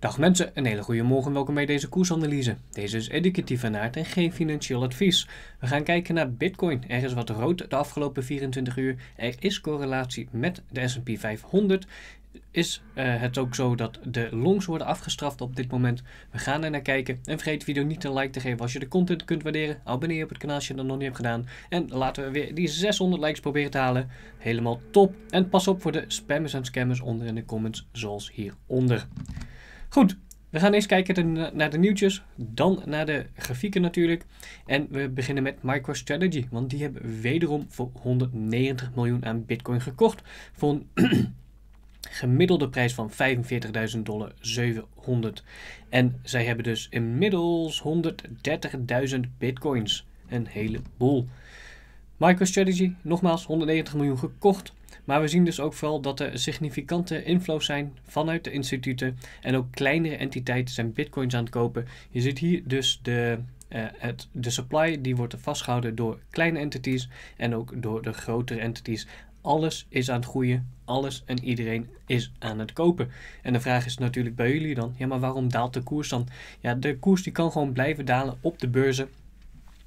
Dag mensen, een hele goede morgen. Welkom bij deze koersanalyse. Deze is educatief van aard en geen financieel advies. We gaan kijken naar Bitcoin. Er is wat rood de afgelopen 24 uur. Er is correlatie met de SP 500 is eh, het ook zo dat de longs worden afgestraft op dit moment. We gaan er naar kijken. En vergeet de video niet een like te geven als je de content kunt waarderen. Abonneer je op het kanaal als je dat nog niet hebt gedaan. En laten we weer die 600 likes proberen te halen. Helemaal top. En pas op voor de spammers en scammers onder in de comments zoals hieronder. Goed, we gaan eerst kijken naar de nieuwtjes, dan naar de grafieken natuurlijk. En we beginnen met MicroStrategy, want die hebben wederom voor 190 miljoen aan bitcoin gekocht. Voor een gemiddelde prijs van 45.000 700. En zij hebben dus inmiddels 130.000 bitcoins. Een heleboel. MicroStrategy, nogmaals 190 miljoen gekocht. Maar we zien dus ook vooral dat er significante inflows zijn vanuit de instituten. En ook kleinere entiteiten zijn bitcoins aan het kopen. Je ziet hier dus de, eh, het, de supply die wordt vastgehouden door kleine entities en ook door de grotere entities. Alles is aan het groeien, alles en iedereen is aan het kopen. En de vraag is natuurlijk bij jullie dan, ja maar waarom daalt de koers dan? Ja, de koers die kan gewoon blijven dalen op de beurzen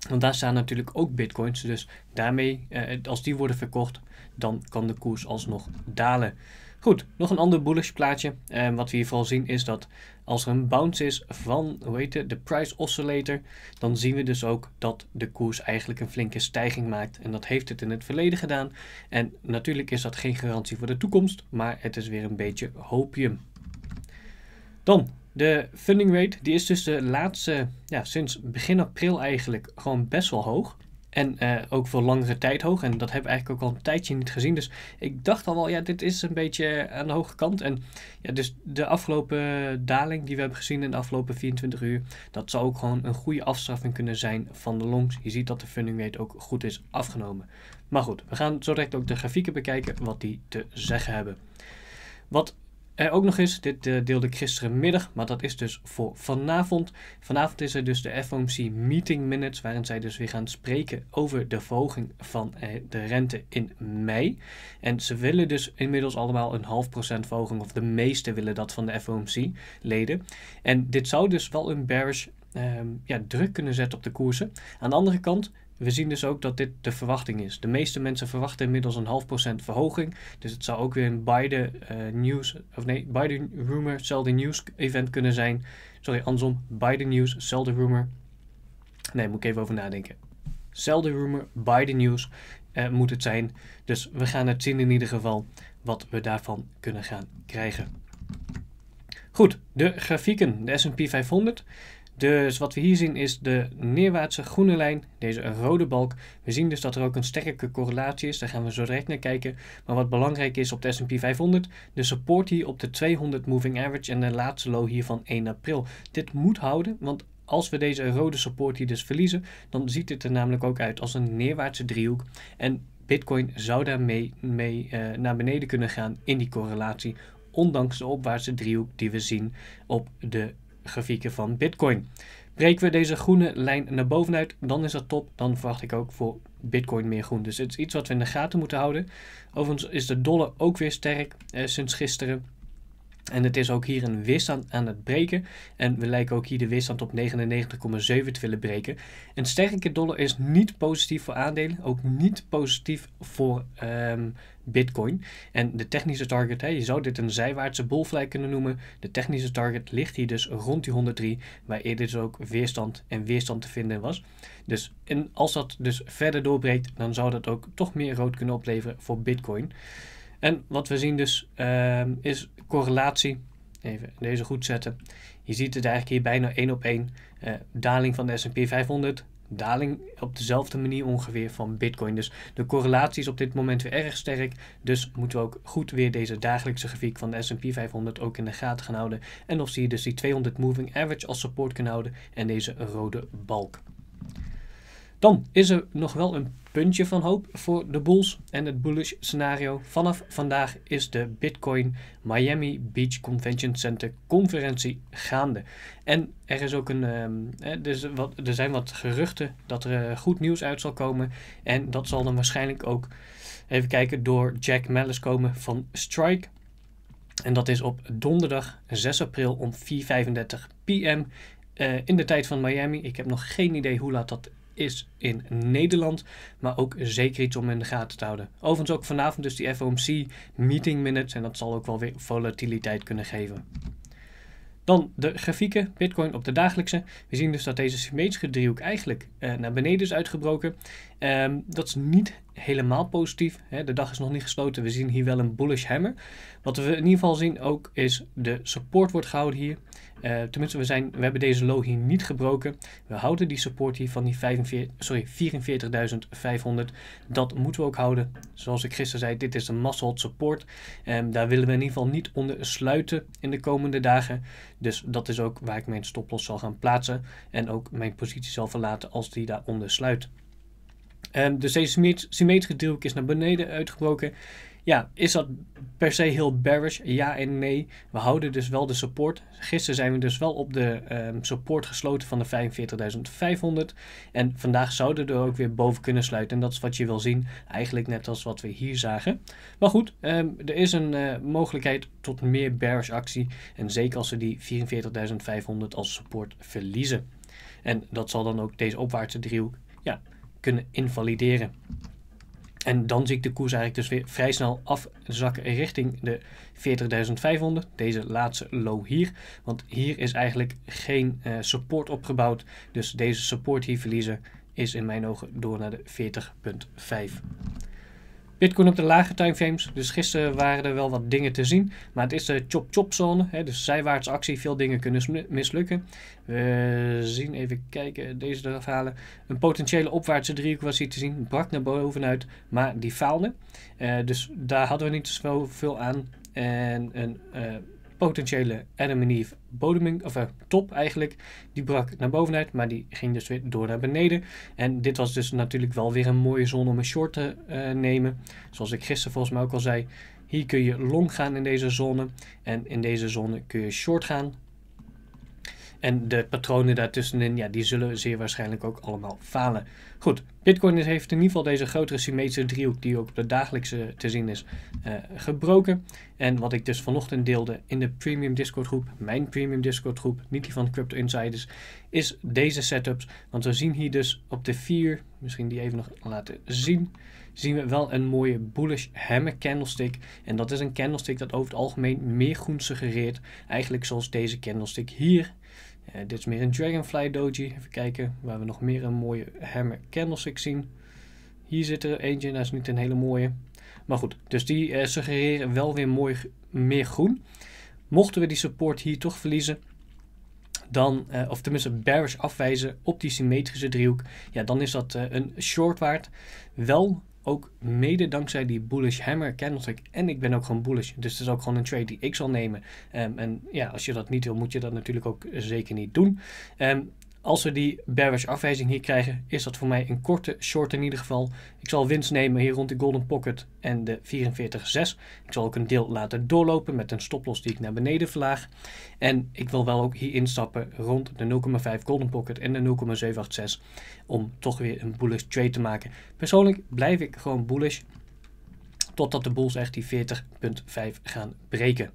want daar staan natuurlijk ook bitcoins. Dus daarmee, eh, als die worden verkocht, dan kan de koers alsnog dalen. Goed, nog een ander bullish plaatje. Eh, wat we hier vooral zien is dat als er een bounce is van, hoe heet de price oscillator, dan zien we dus ook dat de koers eigenlijk een flinke stijging maakt. En dat heeft het in het verleden gedaan. En natuurlijk is dat geen garantie voor de toekomst, maar het is weer een beetje hopium. Dan de funding rate die is dus de laatste, ja, sinds begin april eigenlijk, gewoon best wel hoog. En eh, ook voor langere tijd hoog. En dat hebben we eigenlijk ook al een tijdje niet gezien. Dus ik dacht al wel, ja, dit is een beetje aan de hoge kant. En ja, dus de afgelopen daling die we hebben gezien in de afgelopen 24 uur, dat zou ook gewoon een goede afstraffing kunnen zijn van de longs. Je ziet dat de funding rate ook goed is afgenomen. Maar goed, we gaan zo direct ook de grafieken bekijken wat die te zeggen hebben. Wat en eh, ook nog eens, dit eh, deelde ik gisterenmiddag, maar dat is dus voor vanavond. Vanavond is er dus de FOMC Meeting Minutes, waarin zij dus weer gaan spreken over de verhoging van eh, de rente in mei. En ze willen dus inmiddels allemaal een half procent verhoging, of de meeste willen dat van de FOMC-leden. En dit zou dus wel een bearish ehm, ja, druk kunnen zetten op de koersen. Aan de andere kant, we zien dus ook dat dit de verwachting is. De meeste mensen verwachten inmiddels een half procent verhoging. Dus het zou ook weer een Biden uh, eh, news, of nee, Biden rumor, sell news event kunnen zijn. Sorry, andersom, Biden news, sell rumor. Nee, moet ik even over nadenken. Sell rumor, Biden news eh, moet het zijn. Dus we gaan het zien in ieder geval wat we daarvan kunnen gaan krijgen. Goed, de grafieken, de S&P 500. Dus wat we hier zien is de neerwaartse groene lijn, deze rode balk. We zien dus dat er ook een sterke correlatie is, daar gaan we zo direct naar kijken. Maar wat belangrijk is op de S&P 500, de support hier op de 200 moving average en de laatste low hier van 1 april. Dit moet houden, want als we deze rode support hier dus verliezen, dan ziet het er namelijk ook uit als een neerwaartse driehoek. En Bitcoin zou daarmee mee, eh, naar beneden kunnen gaan in die correlatie, ondanks de opwaartse driehoek die we zien op de grafieken van Bitcoin. Breken we deze groene lijn naar boven uit, dan is dat top. Dan verwacht ik ook voor Bitcoin meer groen. Dus het is iets wat we in de gaten moeten houden. Overigens is de dollar ook weer sterk eh, sinds gisteren. En het is ook hier een weerstand aan het breken. En we lijken ook hier de weerstand op 99,7 te willen breken. Een sterke dollar is niet positief voor aandelen. Ook niet positief voor ehm, bitcoin. En de technische target, hè, je zou dit een zijwaartse bolvlij kunnen noemen. De technische target ligt hier dus rond die 103. Waar eerder dus ook weerstand en weerstand te vinden was. Dus en als dat dus verder doorbreekt, dan zou dat ook toch meer rood kunnen opleveren voor bitcoin. En wat we zien dus ehm, is correlatie. Even deze goed zetten. Je ziet het eigenlijk hier bijna één op één. Eh, daling van de S&P 500, daling op dezelfde manier ongeveer van Bitcoin. Dus de correlatie is op dit moment weer erg sterk. Dus moeten we ook goed weer deze dagelijkse grafiek van de S&P 500 ook in de gaten gaan houden. En of zie je dus die 200 moving average als support kan houden en deze rode balk. Dan is er nog wel een puntje van hoop voor de bulls en het bullish scenario. Vanaf vandaag is de Bitcoin Miami Beach Convention Center conferentie gaande. En er, is ook een, dus wat, er zijn wat geruchten dat er eh, goed nieuws uit zal komen. En dat zal dan waarschijnlijk ook, even kijken, door Jack Mellis komen van Strike. En dat is op donderdag 6 april om 4.35 pm. Eh, in de tijd van Miami. Ik heb nog geen idee hoe laat dat is in Nederland. Maar ook zeker iets om in de gaten te houden. Overigens ook vanavond dus die FOMC meeting minutes. En dat zal ook wel weer volatiliteit kunnen geven. Dan de grafieken, Bitcoin op de dagelijkse. We zien dus dat deze symmetrische driehoek eigenlijk eh, naar beneden is uitgebroken. Ehm, dat is niet helemaal positief. Hè. De dag is nog niet gesloten. We zien hier wel een bullish hammer. Wat we in ieder geval zien ook is de support wordt gehouden hier. Eh, tenminste, we, zijn, we hebben deze hier niet gebroken. We houden die support hier van die 44.500. Dat moeten we ook houden. Zoals ik gisteren zei, dit is een masshold support. Um, daar willen we in ieder geval niet onder sluiten in de komende dagen. Dus dat is ook waar ik mijn stoploss zal gaan plaatsen. En ook mijn positie zal verlaten als die daaronder sluit. Um, dus deze symmetrische driehoek is naar beneden uitgebroken. Ja, is dat per se heel bearish? Ja en nee. We houden dus wel de support. Gisteren zijn we dus wel op de ehm, support gesloten van de 45.500. En vandaag zouden we er ook weer boven kunnen sluiten. En dat is wat je wil zien. Eigenlijk net als wat we hier zagen. Maar goed, ehm, er is een eh, mogelijkheid tot meer bearish actie. En zeker als we die 44.500 als support verliezen. En dat zal dan ook deze opwaartse driehoek ja, kunnen invalideren. En dan zie ik de koers eigenlijk dus weer vrij snel afzakken richting de 40.500. Deze laatste low hier. Want hier is eigenlijk geen eh, support opgebouwd. Dus deze support hier verliezen is in mijn ogen door naar de 40.5 kon op de lage timeframes. Dus gisteren waren er wel wat dingen te zien. Maar het is de chop-chop zone. Hè, dus zijwaarts actie. Veel dingen kunnen mislukken. We zien even kijken. Deze eraf halen. Een potentiële opwaartse driehoek was hier te zien. Brak naar bovenuit. Maar die faalde. Eh, dus daar hadden we niet zoveel aan. En een... Eh, potentiële Adam and Eve bodeming, of uh, top eigenlijk, die brak naar bovenuit, maar die ging dus weer door naar beneden. En dit was dus natuurlijk wel weer een mooie zone om een short te eh, nemen. Zoals ik gisteren volgens mij ook al zei, hier kun je long gaan in deze zone en in deze zone kun je short gaan. En de patronen daartussenin, ja, die zullen zeer waarschijnlijk ook allemaal falen. Goed, Bitcoin heeft in ieder geval deze grotere symmetrische driehoek, die ook op de dagelijkse te zien is, eh, gebroken. En wat ik dus vanochtend deelde in de Premium Discord groep, mijn Premium Discord groep, niet die van Crypto Insiders, is deze setups. Want we zien hier dus op de 4, misschien die even nog laten zien, zien we wel een mooie bullish hammer candlestick. En dat is een candlestick dat over het algemeen meer groen suggereert. Eigenlijk zoals deze candlestick hier. Eh, dit is meer een Dragonfly Doji. Even kijken waar we nog meer een mooie Hammer Candlestick zien. Hier zit er eentje, dat is niet een hele mooie. Maar goed, dus die eh, suggereren wel weer mooi meer groen. Mochten we die support hier toch verliezen, dan, eh, of tenminste bearish afwijzen op die symmetrische driehoek, ja, dan is dat een short waard. Wel ook mede dankzij die bullish hammer candlestick. En ik ben ook gewoon bullish. Dus het is ook gewoon een trade die ik zal nemen. Ehm, en ja, als je dat niet wil, moet je dat natuurlijk ook zeker niet doen. Ehm, als we die bearish afwijzing hier krijgen, is dat voor mij een korte short in ieder geval. Ik zal winst nemen hier rond de Golden Pocket en de 44,6. Ik zal ook een deel laten doorlopen met een stoploss die ik naar beneden verlaag. En ik wil wel ook hier instappen rond de 0,5 Golden Pocket en de 0,786 om toch weer een bullish trade te maken. Persoonlijk blijf ik gewoon bullish totdat de bulls echt die 40,5 gaan breken.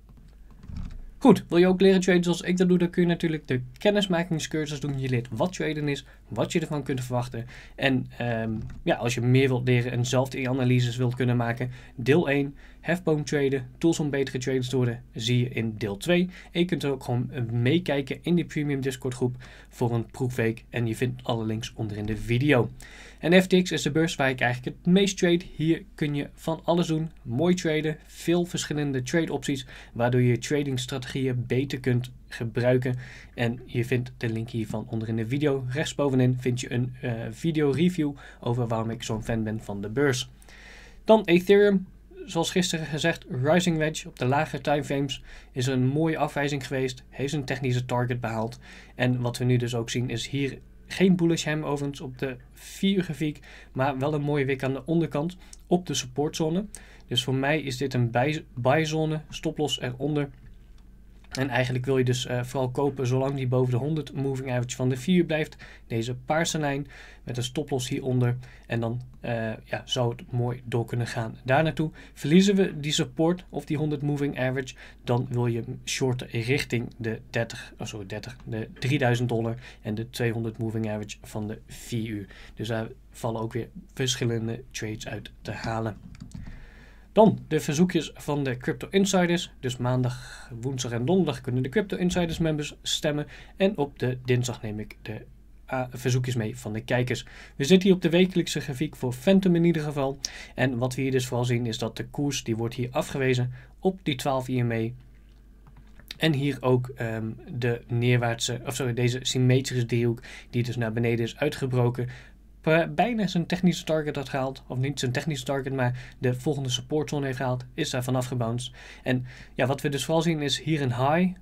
Goed, wil je ook leren traden zoals ik dat doe, dan kun je natuurlijk de kennismakingscursus doen. Je leert wat traden is, wat je ervan kunt verwachten. En ehm, ja, als je meer wilt leren en zelf analyses wilt kunnen maken, deel 1, hefboom traden, tools om betere traders te worden, zie je in deel 2. En je kunt er ook gewoon meekijken in die premium Discord groep voor een proefweek. En je vindt alle links onder in de video. En FTX is de beurs waar ik eigenlijk het meest trade. Hier kun je van alles doen. Mooi traden, veel verschillende trade opties, waardoor je je trading strategieën beter kunt gebruiken. En je vindt de link hiervan onder in de video. Rechtsbovenin vind je een eh, video review over waarom ik zo'n fan ben van de beurs. Dan Ethereum. Zoals gisteren gezegd, Rising Wedge op de lagere timeframes is er een mooie afwijzing geweest. Heeft een technische target behaald. En wat we nu dus ook zien is hier geen bullish hem overigens op de 4 grafiek, maar wel een mooie wik aan de onderkant op de supportzone. Dus voor mij is dit een zone, stoplos eronder. En eigenlijk wil je dus eh, vooral kopen zolang die boven de 100 moving average van de 4 blijft. Deze paarse lijn met een stoploss hieronder. En dan eh, ja, zou het mooi door kunnen gaan daar naartoe. Verliezen we die support of die 100 moving average, dan wil je shorten richting de 30, oh sorry, 30, de 3000 dollar en de 200 moving average van de 4 uur. Dus daar vallen ook weer verschillende trades uit te halen. Dan de verzoekjes van de Crypto Insiders. Dus maandag, woensdag en donderdag kunnen de Crypto Insiders members stemmen. En op de dinsdag neem ik de eh, verzoekjes mee van de kijkers. We zitten hier op de wekelijkse grafiek voor Phantom in ieder geval. En wat we hier dus vooral zien is dat de koers die wordt hier afgewezen op die 12 hiermee. En hier ook ehm, de neerwaartse, of sorry, deze symmetrische driehoek die dus naar beneden is uitgebroken. Eh, bijna zijn technische target had gehaald. Of niet zijn technische target, maar de volgende supportzone heeft gehaald. Is daar vanaf gebounced. En ja, wat we dus vooral zien is hier een high,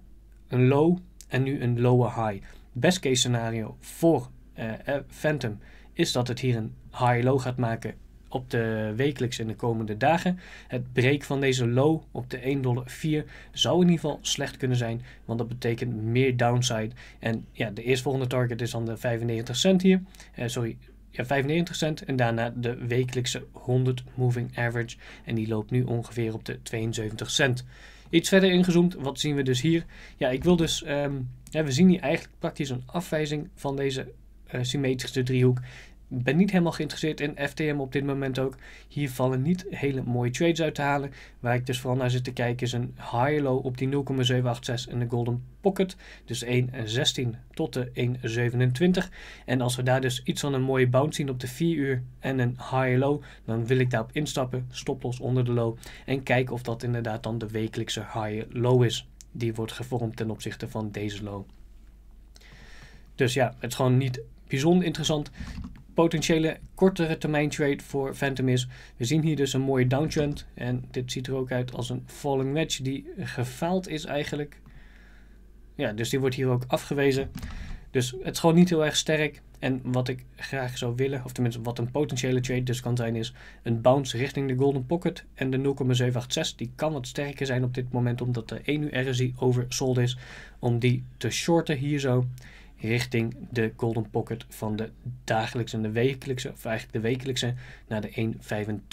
een low en nu een lower high. Best case scenario voor eh, eh, Phantom is dat het hier een high-low gaat maken op de wekelijks in de komende dagen. Het breek van deze low op de 1,04 dollar zou in ieder geval slecht kunnen zijn, want dat betekent meer downside. En ja, de eerstvolgende target is dan de 95 cent hier. sorry, ja, 95 cent en daarna de wekelijkse 100 moving average en die loopt nu ongeveer op de 72 cent. Iets verder ingezoomd, wat zien we dus hier? Ja, ik wil dus, um, we zien hier eigenlijk praktisch een afwijzing van deze eh, symmetrische driehoek ben niet helemaal geïnteresseerd in FTM op dit moment ook. Hier vallen niet hele mooie trades uit te halen. Waar ik dus vooral naar zit te kijken is een high low op die 0,786 in de golden pocket. Dus 1,16 tot de 1,27. En als we daar dus iets van een mooie bounce zien op de 4 uur en een high low. Dan wil ik daarop instappen, stoploss onder de low. En kijken of dat inderdaad dan de wekelijkse high low is. Die wordt gevormd ten opzichte van deze low. Dus ja, het is gewoon niet bijzonder interessant potentiële kortere termijn trade voor Phantom is. We zien hier dus een mooie downtrend. En dit ziet er ook uit als een falling wedge die gefaald is eigenlijk. Ja, dus die wordt hier ook afgewezen. Dus het is gewoon niet heel erg sterk. En wat ik graag zou willen, of tenminste wat een potentiële trade dus kan zijn, is een bounce richting de Golden Pocket. En de 0,786, die kan wat sterker zijn op dit moment, omdat de 1 u RSI oversold is. Om die te shorten hier zo richting de golden pocket van de dagelijkse en de wekelijkse, of eigenlijk de wekelijkse, naar de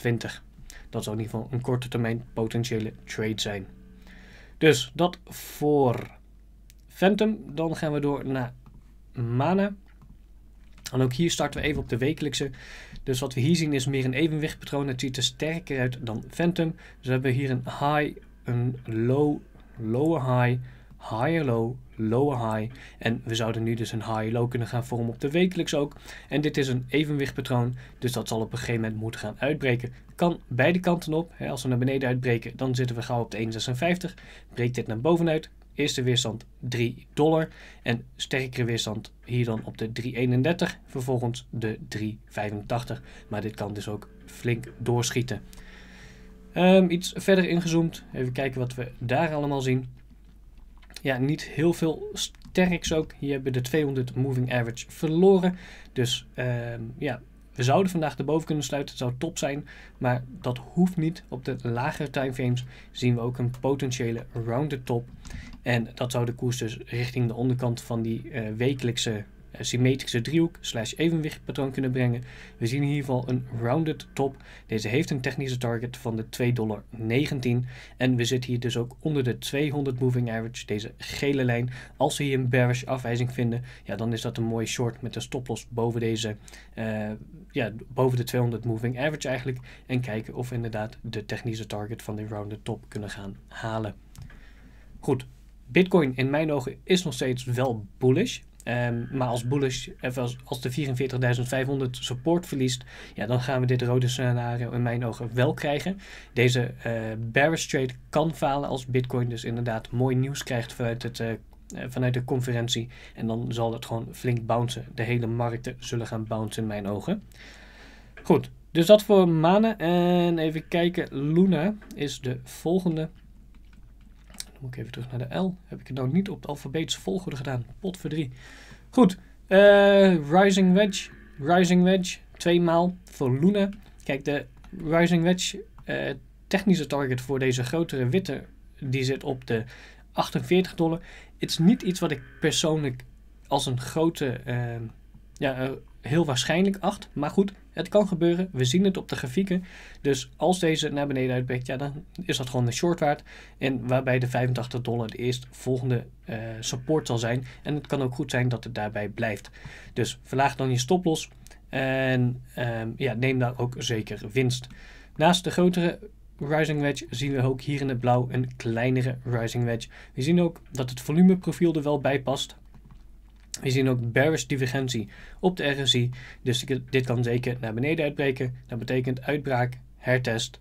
1,25. Dat zou in ieder geval een korte termijn potentiële trade zijn. Dus dat voor Phantom. Dan gaan we door naar Mana. En ook hier starten we even op de wekelijkse. Dus wat we hier zien is meer een evenwichtpatroon. Het ziet er sterker uit dan Phantom. Dus we hebben hier een high, een low, lower high, higher low, lower high. En we zouden nu dus een high low kunnen gaan vormen op de wekelijks ook. En dit is een evenwichtpatroon, dus dat zal op een gegeven moment moeten gaan uitbreken. Kan beide kanten op. als we naar beneden uitbreken, dan zitten we gauw op de 1,56. Breekt dit naar bovenuit, Eerste weerstand 3 dollar. En sterkere weerstand hier dan op de 3,31. Vervolgens de 3,85. Maar dit kan dus ook flink doorschieten. Ehm, iets verder ingezoomd. Even kijken wat we daar allemaal zien ja, niet heel veel sterks ook. Hier hebben de 200 moving average verloren. Dus ehm, ja, we zouden vandaag erboven kunnen sluiten. Het zou top zijn, maar dat hoeft niet. Op de lagere timeframes zien we ook een potentiële rounded top. En dat zou de koers dus richting de onderkant van die eh, wekelijkse symmetrische driehoek slash patroon kunnen brengen. We zien in ieder geval een rounded top. Deze heeft een technische target van de 2,19 En we zitten hier dus ook onder de 200 moving average, deze gele lijn. Als we hier een bearish afwijzing vinden, ja, dan is dat een mooie short met een stoploss boven deze, eh, ja, boven de 200 moving average eigenlijk. En kijken of we inderdaad de technische target van de rounded top kunnen gaan halen. Goed, Bitcoin in mijn ogen is nog steeds wel bullish. Ehm, maar als bullish, als, als de 44.500 support verliest, ja, dan gaan we dit rode scenario in mijn ogen wel krijgen. Deze uh, bearish trade kan falen als Bitcoin dus inderdaad mooi nieuws krijgt vanuit, het, eh, eh, vanuit de conferentie. En dan zal het gewoon flink bouncen. De hele markten zullen gaan bouncen in mijn ogen. Goed, dus dat voor manen. En even kijken, Luna is de volgende. Moet ik even terug naar de L. Heb ik het nou niet op de alfabetische volgorde gedaan. Pot voor drie. Goed. Eh, Rising Wedge. Rising Wedge. Tweemaal voor Luna. Kijk, de Rising Wedge uh, technische target voor deze grotere witte... die zit op de 48 dollar. Het is niet iets wat ik persoonlijk als een grote... Eh, ja, heel waarschijnlijk acht. Maar goed, het kan gebeuren, we zien het op de grafieken. Dus als deze naar beneden uitbreekt, ja, dan is dat gewoon een shortwaard. En waarbij de 85 dollar de eerst volgende eh, support zal zijn. En het kan ook goed zijn dat het daarbij blijft. Dus verlaag dan je stoploss en ehm, ja, neem daar ook zeker winst. Naast de grotere Rising Wedge zien we ook hier in het blauw een kleinere Rising Wedge. We zien ook dat het volumeprofiel er wel bij past. We zien ook bearish divergentie op de RSI. Dus dit kan zeker naar beneden uitbreken. Dat betekent uitbraak, hertest,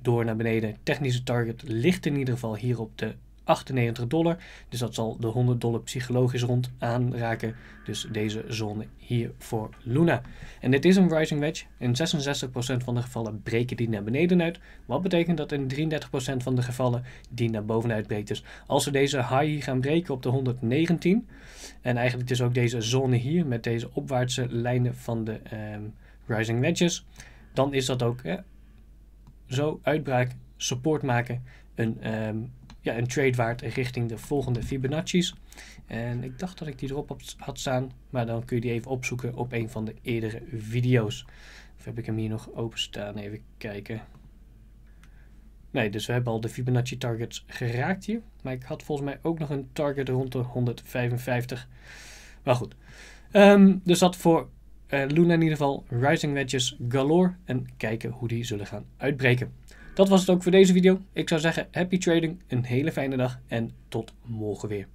door naar beneden. Technische target ligt in ieder geval hier op de 98 dollar. Dus dat zal de 100 dollar psychologisch rond aanraken. Dus deze zone hier voor Luna. En dit is een rising wedge. In 66% van de gevallen breken die naar beneden uit. Wat betekent dat in 33% van de gevallen die naar boven uitbreekt Dus als we deze high gaan breken op de 119. En eigenlijk is dus ook deze zone hier met deze opwaartse lijnen van de ehm, rising wedges. Dan is dat ook zo uitbraak, support maken, een ehm, ja, een trade waard richting de volgende Fibonacci's. En ik dacht dat ik die erop had staan, maar dan kun je die even opzoeken op een van de eerdere video's. Of heb ik hem hier nog openstaan? Even kijken. Nee, dus we hebben al de Fibonacci targets geraakt hier. Maar ik had volgens mij ook nog een target rond de 155. Maar goed. Ehm, dus dat voor eh, Luna in ieder geval. Rising wedges galore. En kijken hoe die zullen gaan uitbreken. Dat was het ook voor deze video. Ik zou zeggen, happy trading, een hele fijne dag en tot morgen weer.